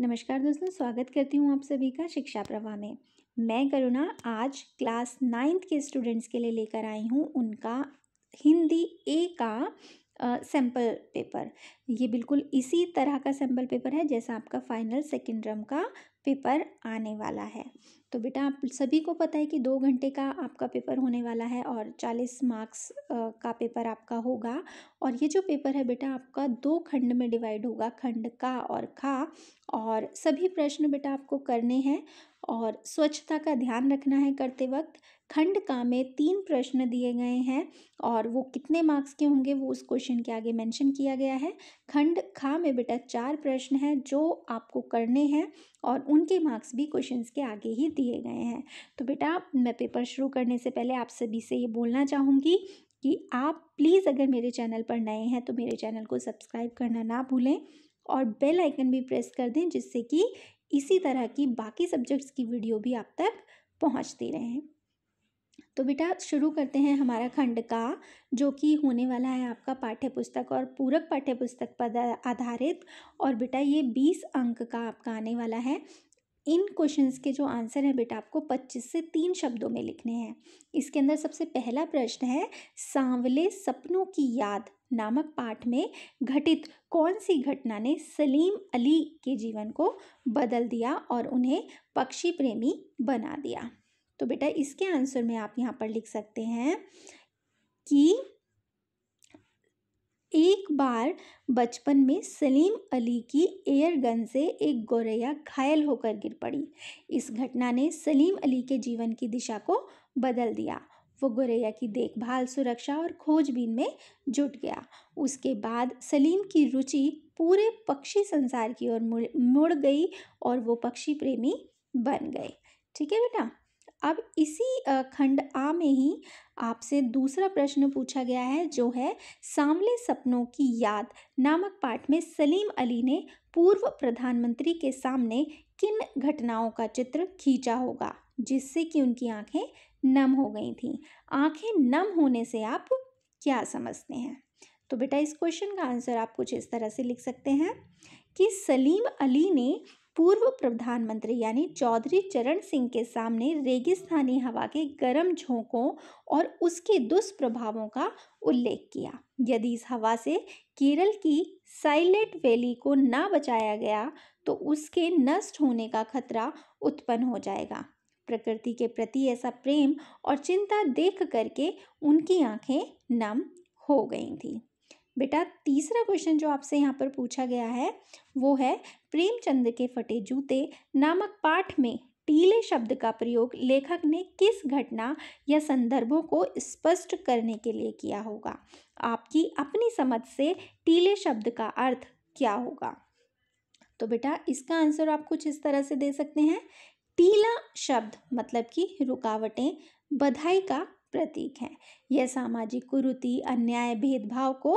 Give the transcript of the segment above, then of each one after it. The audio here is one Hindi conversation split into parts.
नमस्कार दोस्तों स्वागत करती हूँ आप सभी का शिक्षा प्रवाह में मैं करुणा आज क्लास नाइन्थ के स्टूडेंट्स के लिए लेकर आई हूँ उनका हिंदी ए का सैम्पल पेपर ये बिल्कुल इसी तरह का सैम्पल पेपर है जैसा आपका फाइनल सेकेंड रम का पेपर आने वाला है तो बेटा आप सभी को पता है कि दो घंटे का आपका पेपर होने वाला है और चालीस मार्क्स का पेपर आपका होगा और ये जो पेपर है बेटा आपका दो खंड में डिवाइड होगा खंड का और खा और सभी प्रश्न बेटा आपको करने हैं और स्वच्छता का ध्यान रखना है करते वक्त खंड का में तीन प्रश्न दिए गए हैं और वो कितने मार्क्स के होंगे वो उस क्वेश्चन के आगे मेंशन किया गया है खंड खा में बेटा चार प्रश्न हैं जो आपको करने हैं और उनके मार्क्स भी क्वेश्चंस के आगे ही दिए गए हैं तो बेटा मैं पेपर शुरू करने से पहले आप सभी से ये बोलना चाहूँगी कि आप प्लीज़ अगर मेरे चैनल पर नए हैं तो मेरे चैनल को सब्सक्राइब करना ना भूलें और बेल आइकन भी प्रेस कर दें जिससे कि इसी तरह की बाकी सब्जेक्ट्स की वीडियो भी आप तक पहुंचती रहें तो बेटा शुरू करते हैं हमारा खंड का जो कि होने वाला है आपका पाठ्य पुस्तक और पूरक पाठ्य पुस्तक पर आधारित और बेटा ये बीस अंक का आपका आने वाला है इन क्वेश्चंस के जो आंसर हैं बेटा आपको पच्चीस से तीन शब्दों में लिखने हैं इसके अंदर सबसे पहला प्रश्न है सांवले सपनों की याद नामक पाठ में घटित कौन सी घटना ने सलीम अली के जीवन को बदल दिया और उन्हें पक्षी प्रेमी बना दिया तो बेटा इसके आंसर में आप यहाँ पर लिख सकते हैं कि एक बार बचपन में सलीम अली की एयर गन से एक गोरैया घायल होकर गिर पड़ी इस घटना ने सलीम अली के जीवन की दिशा को बदल दिया वो गोरैया की देखभाल सुरक्षा और खोजबीन में जुट गया उसके बाद सलीम की रुचि पूरे पक्षी संसार की ओर मुड़ गई और वो पक्षी प्रेमी बन गए ठीक है बेटा अब इसी खंड आ में ही आपसे दूसरा प्रश्न पूछा गया है जो है सांवले सपनों की याद नामक पाठ में सलीम अली ने पूर्व प्रधानमंत्री के सामने किन घटनाओं का चित्र खींचा होगा जिससे कि उनकी आंखें नम हो गई थी आंखें नम होने से आप क्या समझते हैं तो बेटा इस क्वेश्चन का आंसर आप कुछ इस तरह से लिख सकते हैं कि सलीम अली ने पूर्व प्रधानमंत्री यानी चौधरी चरण सिंह के सामने रेगिस्तानी हवा के गर्म झोंकों और उसके दुष्प्रभावों का उल्लेख किया यदि इस हवा से केरल की साइलेट वैली को ना बचाया गया तो उसके नष्ट होने का खतरा उत्पन्न हो जाएगा प्रकृति के प्रति ऐसा प्रेम और चिंता देख करके उनकी आंखें नम हो गई थी बेटा तीसरा क्वेश्चन जो आपसे यहाँ पर पूछा गया है वो है प्रेमचंद के फटे जूते नामक पाठ में टीले शब्द का प्रयोग लेखक ने किस घटना या संदर्भों को स्पष्ट करने के लिए किया होगा आपकी अपनी समझ से टीले शब्द का अर्थ क्या होगा तो बेटा इसका आंसर आप कुछ इस तरह से दे सकते हैं टीला शब्द मतलब कि रुकावटें बधाई का प्रतीक है यह सामाजिक कुरुति अन्याय भेदभाव को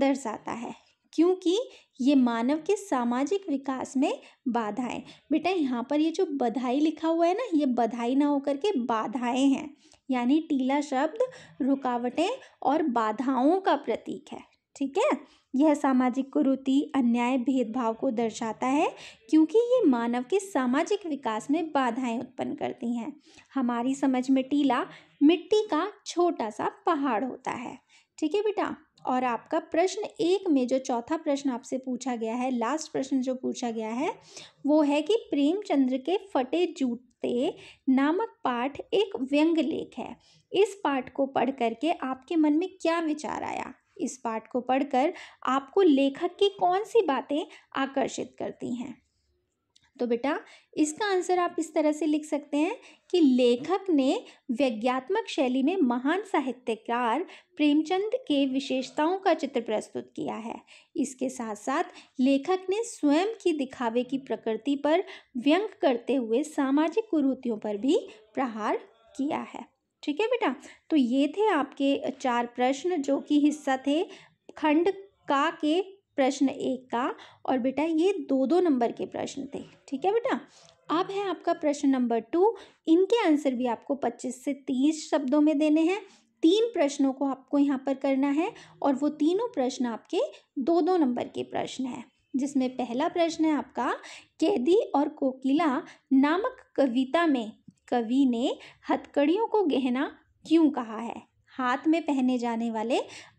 दर्शाता है क्योंकि ये मानव के सामाजिक विकास में बाधाएं बेटा यहाँ पर ये जो बधाई लिखा हुआ है ना ये बधाई ना होकर के बाधाएं हैं यानी टीला शब्द रुकावटें और बाधाओं का प्रतीक है ठीक है यह सामाजिक कुरुति अन्याय भेदभाव को दर्शाता है क्योंकि ये मानव के सामाजिक विकास में बाधाएं उत्पन्न करती हैं हमारी समझ में टीला मिट्टी का छोटा सा पहाड़ होता है ठीक है बेटा और आपका प्रश्न एक में जो चौथा प्रश्न आपसे पूछा गया है लास्ट प्रश्न जो पूछा गया है वो है कि प्रेमचंद्र के फटे जूते नामक पाठ एक व्यंग लेख है इस पाठ को पढ़ करके आपके मन में क्या विचार आया इस पाठ को पढ़कर आपको लेखक की कौन सी बातें आकर्षित करती हैं तो बेटा इसका आंसर आप इस तरह से लिख सकते हैं कि लेखक ने व्यज्ञात्मक शैली में महान साहित्यकार प्रेमचंद के विशेषताओं का चित्र प्रस्तुत किया है इसके साथ साथ लेखक ने स्वयं की दिखावे की प्रकृति पर व्यंग करते हुए सामाजिक कुरूतियों पर भी प्रहार किया है ठीक है बेटा तो ये थे आपके चार प्रश्न जो कि हिस्सा थे खंड का के प्रश्न एक का और बेटा ये दो दो नंबर के प्रश्न थे ठीक है बेटा अब है आपका प्रश्न नंबर टू इनके आंसर भी आपको पच्चीस से तीस शब्दों में देने हैं तीन प्रश्नों को आपको यहाँ पर करना है और वो तीनों प्रश्न आपके दो दो नंबर के प्रश्न हैं जिसमें पहला प्रश्न है आपका कैदी और कोकिला नामक कविता में कवि ने हथकड़ियों को गहना क्यों कहा है हाथ में पहने जाने वाले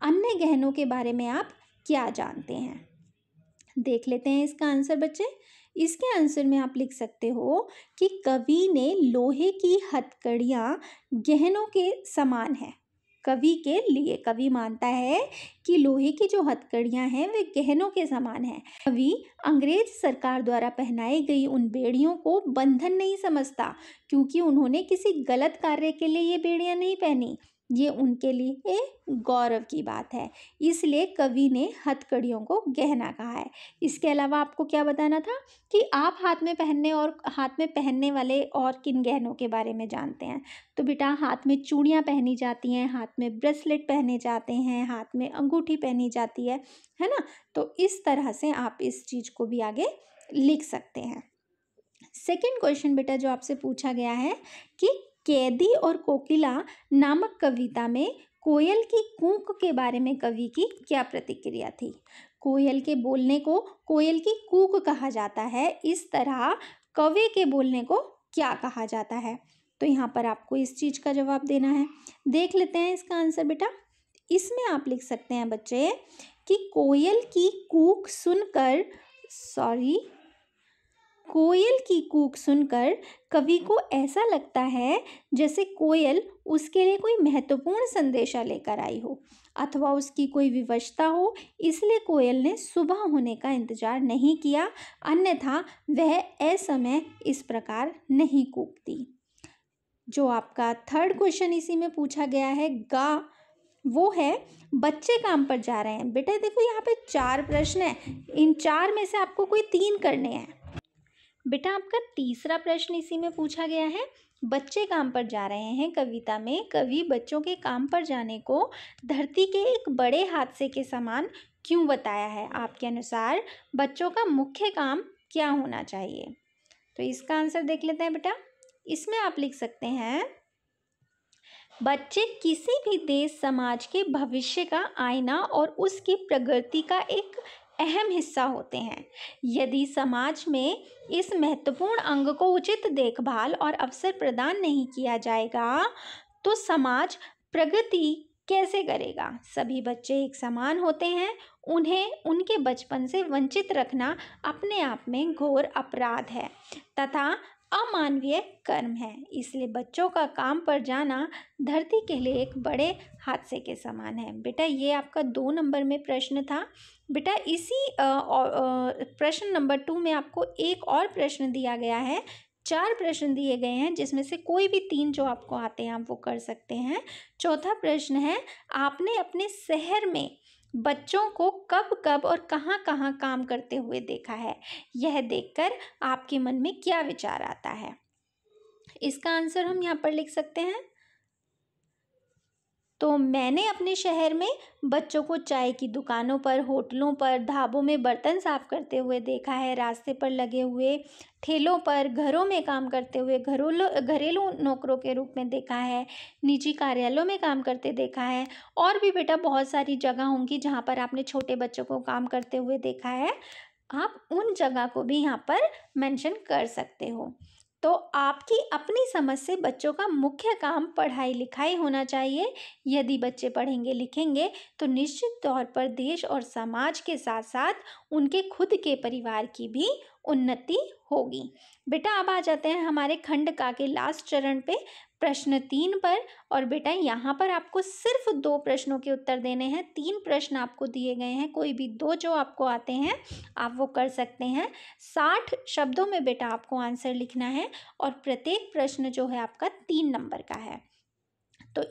अन्य गहनों के बारे में आप क्या जानते हैं देख लेते हैं इसका आंसर बच्चे इसके आंसर में आप लिख सकते हो कि कवि ने लोहे की हथकड़ियाँ गहनों के समान है कवि के लिए कवि मानता है कि लोहे की जो हथकड़ियाँ हैं वे गहनों के समान हैं कवि अंग्रेज सरकार द्वारा पहनाई गई उन बेड़ियों को बंधन नहीं समझता क्योंकि उन्होंने किसी गलत कार्य के लिए ये बेड़ियाँ नहीं पहनी ये उनके लिए गौरव की बात है इसलिए कवि ने हथकड़ियों को गहना कहा है इसके अलावा आपको क्या बताना था कि आप हाथ में पहनने और हाथ में पहनने वाले और किन गहनों के बारे में जानते हैं तो बेटा हाथ में चूड़ियाँ पहनी जाती हैं हाथ में ब्रेसलेट पहने जाते हैं हाथ में अंगूठी पहनी जाती है है ना तो इस तरह से आप इस चीज़ को भी आगे लिख सकते हैं सेकेंड क्वेश्चन बेटा जो आपसे पूछा गया है कि कैदी और कोकिला नामक कविता में कोयल की कूक के बारे में कवि की क्या प्रतिक्रिया थी कोयल के बोलने को कोयल की कूक कहा जाता है इस तरह कवि के बोलने को क्या कहा जाता है तो यहाँ पर आपको इस चीज़ का जवाब देना है देख लेते हैं इसका आंसर बेटा इसमें आप लिख सकते हैं बच्चे कि कोयल की कूक सुनकर सॉरी कोयल की कूक सुनकर कवि को ऐसा लगता है जैसे कोयल उसके लिए कोई महत्वपूर्ण संदेशा लेकर आई हो अथवा उसकी कोई विवशता हो इसलिए कोयल ने सुबह होने का इंतजार नहीं किया अन्यथा वह असमय इस प्रकार नहीं कूकती जो आपका थर्ड क्वेश्चन इसी में पूछा गया है गा वो है बच्चे काम पर जा रहे हैं बेटा देखो यहाँ पे चार प्रश्न हैं इन चार में से आपको कोई तीन करने हैं बेटा आपका तीसरा प्रश्न इसी में पूछा गया है बच्चे काम पर जा रहे हैं कविता में कवि बच्चों के काम पर जाने को धरती के एक बड़े हादसे के समान क्यों बताया है आपके अनुसार बच्चों का मुख्य काम क्या होना चाहिए तो इसका आंसर देख लेते हैं बेटा इसमें आप लिख सकते हैं बच्चे किसी भी देश समाज के भविष्य का आईना और उसकी प्रगति का एक अहम हिस्सा होते हैं यदि समाज में इस महत्वपूर्ण अंग को उचित देखभाल और अवसर प्रदान नहीं किया जाएगा तो समाज प्रगति कैसे करेगा सभी बच्चे एक समान होते हैं उन्हें उनके बचपन से वंचित रखना अपने आप में घोर अपराध है तथा अमानवीय कर्म है इसलिए बच्चों का काम पर जाना धरती के लिए एक बड़े हादसे के समान है बेटा ये आपका दो नंबर में प्रश्न था बेटा इसी प्रश्न नंबर टू में आपको एक और प्रश्न दिया गया है चार प्रश्न दिए गए हैं जिसमें से कोई भी तीन जो आपको आते हैं आप वो कर सकते हैं चौथा प्रश्न है आपने अपने शहर में बच्चों को कब कब और कहाँ कहाँ काम करते हुए देखा है यह देखकर आपके मन में क्या विचार आता है इसका आंसर हम यहाँ पर लिख सकते हैं तो मैंने अपने शहर में बच्चों को चाय की दुकानों पर होटलों पर ढाबों में बर्तन साफ़ करते हुए देखा है रास्ते पर लगे हुए ठेलों पर घरों में काम करते हुए घरेलू घरेलू नौकरों के रूप में देखा है निजी कार्यालयों में काम करते देखा है और भी बेटा बहुत सारी जगह होंगी जहाँ पर आपने छोटे बच्चों को काम करते हुए देखा है आप उन जगह को भी यहाँ पर मैंशन कर सकते हो तो आपकी अपनी समझ से बच्चों का मुख्य काम पढ़ाई लिखाई होना चाहिए यदि बच्चे पढ़ेंगे लिखेंगे तो निश्चित तौर पर देश और समाज के साथ साथ उनके खुद के परिवार की भी उन्नति होगी बेटा अब आ जाते हैं हमारे खंड का के लास्ट चरण पे प्रश्न तीन पर और बेटा यहाँ पर आपको सिर्फ दो प्रश्नों के उत्तर देने हैं तीन प्रश्न आपको दिए गए हैं कोई भी दो जो आपको आते हैं आप वो कर सकते हैं साठ शब्दों में बेटा आपको आंसर लिखना है और प्रत्येक प्रश्न जो है आपका तीन नंबर का है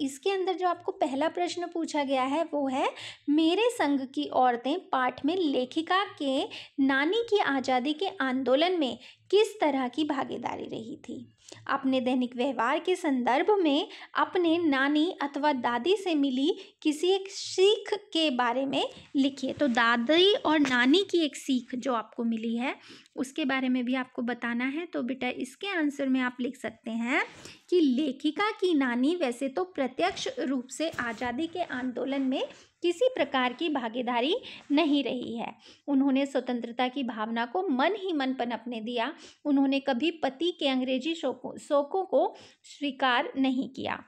इसके अंदर जो आपको पहला प्रश्न पूछा गया है वो है मेरे संघ की औरतें पाठ में लेखिका के नानी की आज़ादी के आंदोलन में किस तरह की भागीदारी रही थी अपने दैनिक व्यवहार के संदर्भ में अपने नानी अथवा दादी से मिली किसी एक सीख के बारे में लिखिए तो दादी और नानी की एक सीख जो आपको मिली है उसके बारे में भी आपको बताना है तो बेटा इसके आंसर में आप लिख सकते हैं कि लेखिका की नानी वैसे तो प्रत्यक्ष रूप से आज़ादी के आंदोलन में किसी प्रकार की भागीदारी नहीं रही है उन्होंने स्वतंत्रता की भावना को मन ही मन पनपने दिया उन्होंने कभी पति के अंग्रेजी शोकों शोकों को स्वीकार नहीं किया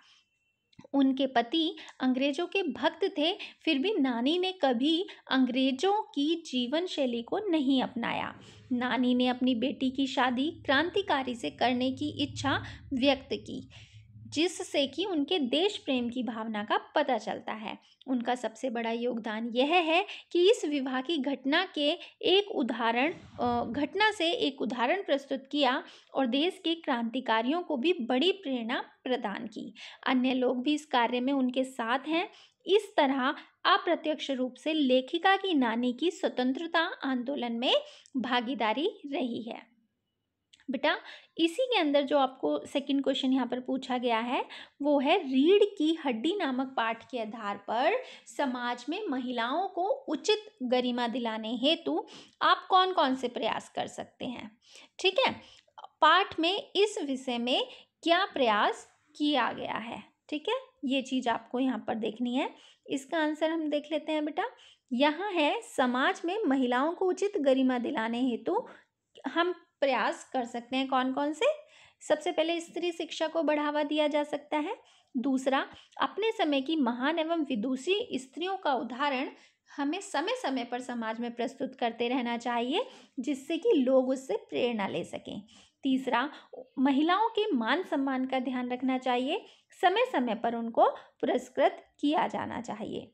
उनके पति अंग्रेजों के भक्त थे फिर भी नानी ने कभी अंग्रेजों की जीवन शैली को नहीं अपनाया नानी ने अपनी बेटी की शादी क्रांतिकारी से करने की इच्छा व्यक्त की जिससे कि उनके देश प्रेम की भावना का पता चलता है उनका सबसे बड़ा योगदान यह है कि इस विवाह की घटना के एक उदाहरण घटना से एक उदाहरण प्रस्तुत किया और देश के क्रांतिकारियों को भी बड़ी प्रेरणा प्रदान की अन्य लोग भी इस कार्य में उनके साथ हैं इस तरह अप्रत्यक्ष रूप से लेखिका की नानी की स्वतंत्रता आंदोलन में भागीदारी रही है बेटा इसी के अंदर जो आपको सेकंड क्वेश्चन यहाँ पर पूछा गया है वो है रीढ़ की हड्डी नामक पाठ के आधार पर समाज में महिलाओं को उचित गरिमा दिलाने हेतु आप कौन कौन से प्रयास कर सकते हैं ठीक है पाठ में इस विषय में क्या प्रयास किया गया है ठीक है ये चीज़ आपको यहाँ पर देखनी है इसका आंसर हम देख लेते हैं बेटा यहाँ है समाज में महिलाओं को उचित गरिमा दिलाने हेतु हम प्रयास कर सकते हैं कौन कौन से सबसे पहले स्त्री शिक्षा को बढ़ावा दिया जा सकता है दूसरा अपने समय की महान एवं विदुषी स्त्रियों का उदाहरण हमें समय समय पर समाज में प्रस्तुत करते रहना चाहिए जिससे कि लोग उससे प्रेरणा ले सकें तीसरा महिलाओं के मान सम्मान का ध्यान रखना चाहिए समय समय पर उनको पुरस्कृत किया जाना चाहिए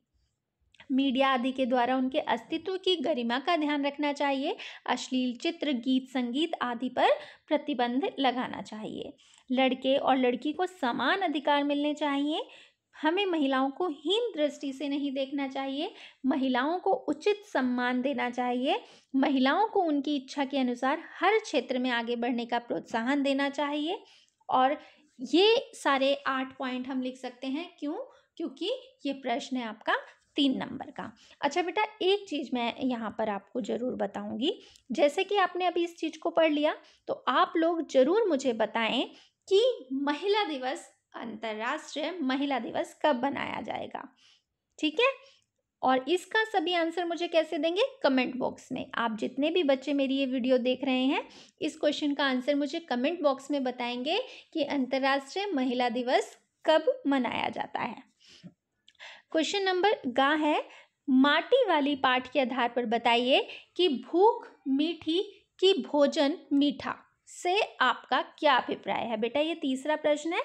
मीडिया आदि के द्वारा उनके अस्तित्व की गरिमा का ध्यान रखना चाहिए अश्लील चित्र गीत संगीत आदि पर प्रतिबंध लगाना चाहिए लड़के और लड़की को समान अधिकार मिलने चाहिए हमें महिलाओं को हीन दृष्टि से नहीं देखना चाहिए महिलाओं को उचित सम्मान देना चाहिए महिलाओं को उनकी इच्छा के अनुसार हर क्षेत्र में आगे बढ़ने का प्रोत्साहन देना चाहिए और ये सारे आठ पॉइंट हम लिख सकते हैं क्यों क्योंकि ये प्रश्न है आपका तीन नंबर का अच्छा बेटा एक चीज़ मैं यहाँ पर आपको ज़रूर बताऊँगी जैसे कि आपने अभी इस चीज़ को पढ़ लिया तो आप लोग ज़रूर मुझे बताएं कि महिला दिवस अंतर्राष्ट्रीय महिला दिवस कब बनाया जाएगा ठीक है और इसका सभी आंसर मुझे कैसे देंगे कमेंट बॉक्स में आप जितने भी बच्चे मेरी ये वीडियो देख रहे हैं इस क्वेश्चन का आंसर मुझे कमेंट बॉक्स में बताएंगे कि अंतर्राष्ट्रीय महिला दिवस कब मनाया जाता है क्वेश्चन नंबर गा है माटी वाली पाठ के आधार पर बताइए कि भूख मीठी कि भोजन मीठा से आपका क्या अभिप्राय है बेटा ये तीसरा प्रश्न है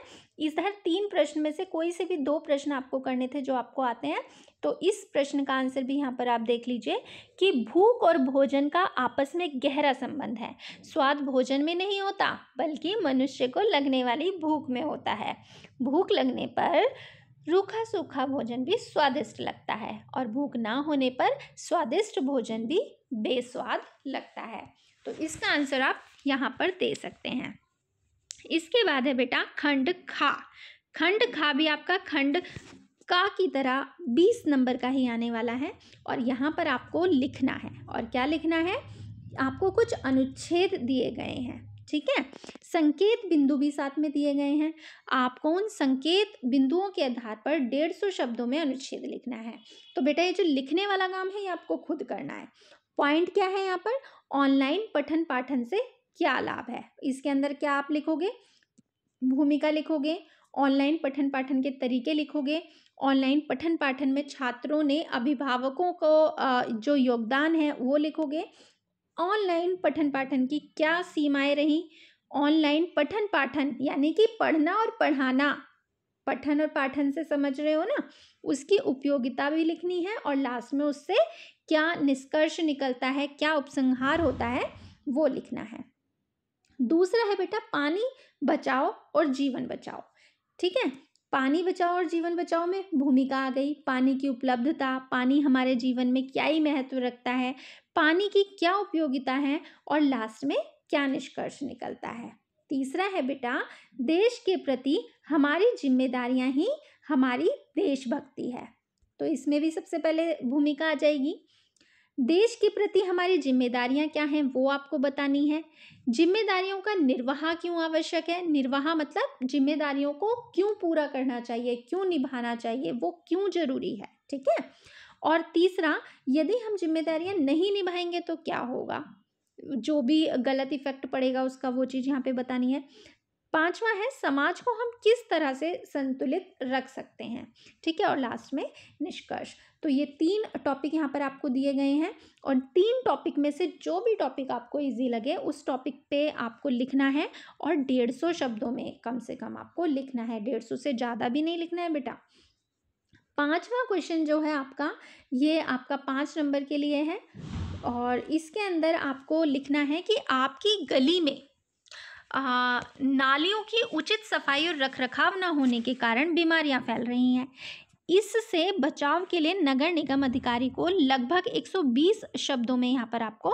इस तरह तीन प्रश्न में से कोई से भी दो प्रश्न आपको करने थे जो आपको आते हैं तो इस प्रश्न का आंसर भी यहाँ पर आप देख लीजिए कि भूख और भोजन का आपस में गहरा संबंध है स्वाद भोजन में नहीं होता बल्कि मनुष्य को लगने वाली भूख में होता है भूख लगने पर रूखा सूखा भोजन भी स्वादिष्ट लगता है और भूख ना होने पर स्वादिष्ट भोजन भी बेस्वाद लगता है तो इसका आंसर आप यहाँ पर दे सकते हैं इसके बाद है बेटा खंड खा खंड खा भी आपका खंड का की तरह बीस नंबर का ही आने वाला है और यहाँ पर आपको लिखना है और क्या लिखना है आपको कुछ अनुच्छेद दिए गए हैं ठीक है संकेत बिंदु भी साथ में दिए गए हैं आपको उन संकेत बिंदुओं के आधार पर डेढ़ सौ शब्दों में अनुच्छेद लिखना है तो बेटा ये जो लिखने वाला काम है ये आपको खुद करना है पॉइंट क्या है यहाँ पर ऑनलाइन पठन पाठन से क्या लाभ है इसके अंदर क्या आप लिखोगे भूमिका लिखोगे ऑनलाइन पठन पाठन के तरीके लिखोगे ऑनलाइन पठन पाठन में छात्रों ने अभिभावकों को जो योगदान है वो लिखोगे ऑनलाइन पठन पाठन की क्या सीमाएं रहीं ऑनलाइन पठन पाठन यानी कि पढ़ना और पढ़ाना पठन और पाठन से समझ रहे हो ना उसकी उपयोगिता भी लिखनी है और लास्ट में उससे क्या निष्कर्ष निकलता है क्या उपसंहार होता है वो लिखना है दूसरा है बेटा पानी बचाओ और जीवन बचाओ ठीक है पानी बचाओ और जीवन बचाओ में भूमिका आ गई पानी की उपलब्धता पानी हमारे जीवन में क्या ही महत्व रखता है पानी की क्या उपयोगिता है और लास्ट में क्या निष्कर्ष निकलता है तीसरा है बेटा देश के प्रति हमारी जिम्मेदारियां ही हमारी देशभक्ति है तो इसमें भी सबसे पहले भूमिका आ जाएगी देश के प्रति हमारी जिम्मेदारियां क्या हैं वो आपको बतानी है जिम्मेदारियों का निर्वाह क्यों आवश्यक है निर्वाह मतलब जिम्मेदारियों को क्यों पूरा करना चाहिए क्यों निभाना चाहिए वो क्यों जरूरी है ठीक है और तीसरा यदि हम जिम्मेदारियां नहीं निभाएंगे तो क्या होगा जो भी गलत इफेक्ट पड़ेगा उसका वो चीज़ यहाँ पे बतानी है पांचवा है समाज को हम किस तरह से संतुलित रख सकते हैं ठीक है और लास्ट में निष्कर्ष तो ये तीन टॉपिक यहाँ पर आपको दिए गए हैं और तीन टॉपिक में से जो भी टॉपिक आपको ईजी लगे उस टॉपिक पे आपको लिखना है और डेढ़ सौ शब्दों में कम से कम आपको लिखना है डेढ़ सौ से ज़्यादा भी नहीं लिखना है बेटा पांचवा क्वेश्चन जो है आपका ये आपका पाँच नंबर के लिए है और इसके अंदर आपको लिखना है कि आपकी गली में आ, नालियों की उचित सफाई और रखरखाव ना होने के कारण बीमारियां फैल रही हैं इससे बचाव के लिए नगर निगम अधिकारी को लगभग 120 शब्दों में यहाँ पर आपको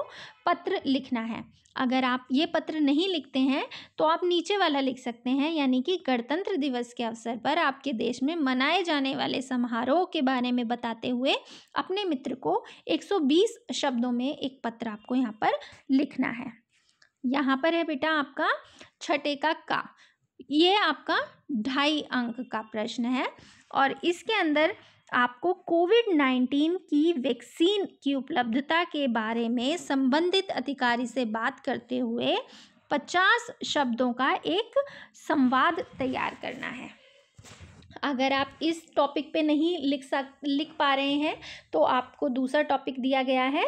पत्र लिखना है अगर आप ये पत्र नहीं लिखते हैं तो आप नीचे वाला लिख सकते हैं यानी कि गणतंत्र दिवस के अवसर पर आपके देश में मनाए जाने वाले समारोह के बारे में बताते हुए अपने मित्र को 120 शब्दों में एक पत्र आपको यहाँ पर लिखना है यहाँ पर है बेटा आपका छठे का का ये आपका ढाई अंक का प्रश्न है और इसके अंदर आपको कोविड नाइन्टीन की वैक्सीन की उपलब्धता के बारे में संबंधित अधिकारी से बात करते हुए पचास शब्दों का एक संवाद तैयार करना है अगर आप इस टॉपिक पे नहीं लिख सक लिख पा रहे हैं तो आपको दूसरा टॉपिक दिया गया है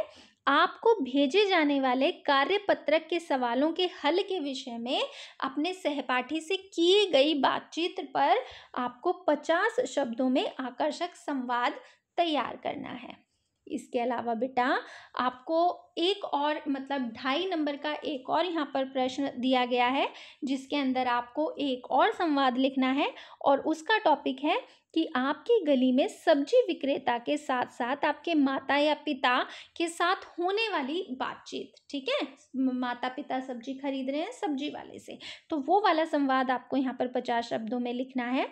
आपको भेजे जाने वाले कार्यपत्रक के सवालों के हल के विषय में अपने सहपाठी से की गई बातचीत पर आपको पचास शब्दों में आकर्षक संवाद तैयार करना है इसके अलावा बेटा आपको एक और मतलब ढाई नंबर का एक और यहाँ पर प्रश्न दिया गया है जिसके अंदर आपको एक और संवाद लिखना है और उसका टॉपिक है कि आपकी गली में सब्जी विक्रेता के साथ साथ आपके माता या पिता के साथ होने वाली बातचीत ठीक है माता पिता सब्जी खरीद रहे हैं सब्जी वाले से तो वो वाला संवाद आपको यहाँ पर पचास शब्दों में लिखना है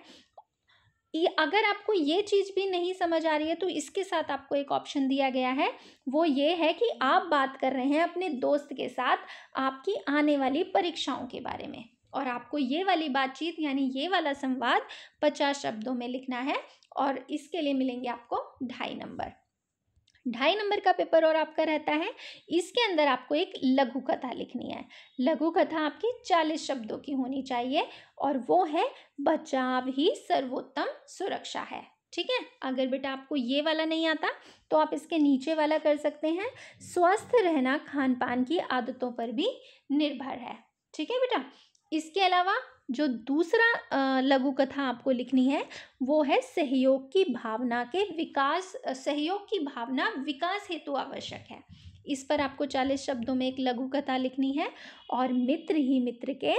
अगर आपको ये चीज़ भी नहीं समझ आ रही है तो इसके साथ आपको एक ऑप्शन दिया गया है वो ये है कि आप बात कर रहे हैं अपने दोस्त के साथ आपकी आने वाली परीक्षाओं के बारे में और आपको ये वाली बातचीत यानी ये वाला संवाद पचास शब्दों में लिखना है और इसके लिए मिलेंगे आपको ढाई नंबर ढाई नंबर का पेपर और आपका रहता है इसके अंदर आपको एक लघु कथा लिखनी है लघु कथा आपकी चालीस शब्दों की होनी चाहिए और वो है बचाव ही सर्वोत्तम सुरक्षा है ठीक है अगर बेटा आपको ये वाला नहीं आता तो आप इसके नीचे वाला कर सकते हैं स्वस्थ रहना खान पान की आदतों पर भी निर्भर है ठीक है बेटा इसके अलावा जो दूसरा लघु कथा आपको लिखनी है वो है सहयोग की भावना के विकास सहयोग की भावना विकास हेतु आवश्यक है इस पर आपको चालीस शब्दों में एक लघु कथा लिखनी है और मित्र ही मित्र के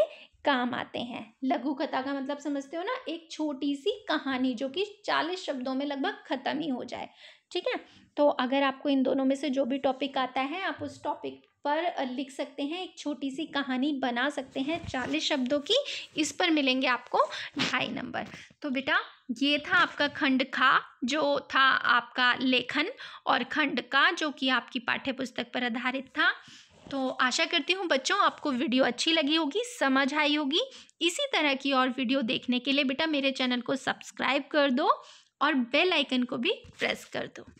काम आते हैं लघु कथा का मतलब समझते हो ना एक छोटी सी कहानी जो कि चालीस शब्दों में लगभग ख़त्म ही हो जाए ठीक है तो अगर आपको इन दोनों में से जो भी टॉपिक आता है आप उस टॉपिक पर लिख सकते हैं एक छोटी सी कहानी बना सकते हैं चालीस शब्दों की इस पर मिलेंगे आपको ढाई नंबर तो बेटा ये था आपका खंड खा जो था आपका लेखन और खंड का जो कि आपकी पाठ्य पुस्तक पर आधारित था तो आशा करती हूँ बच्चों आपको वीडियो अच्छी लगी होगी समझ आई होगी इसी तरह की और वीडियो देखने के लिए बेटा मेरे चैनल को सब्सक्राइब कर दो और बेल आइकन को भी प्रेस कर दो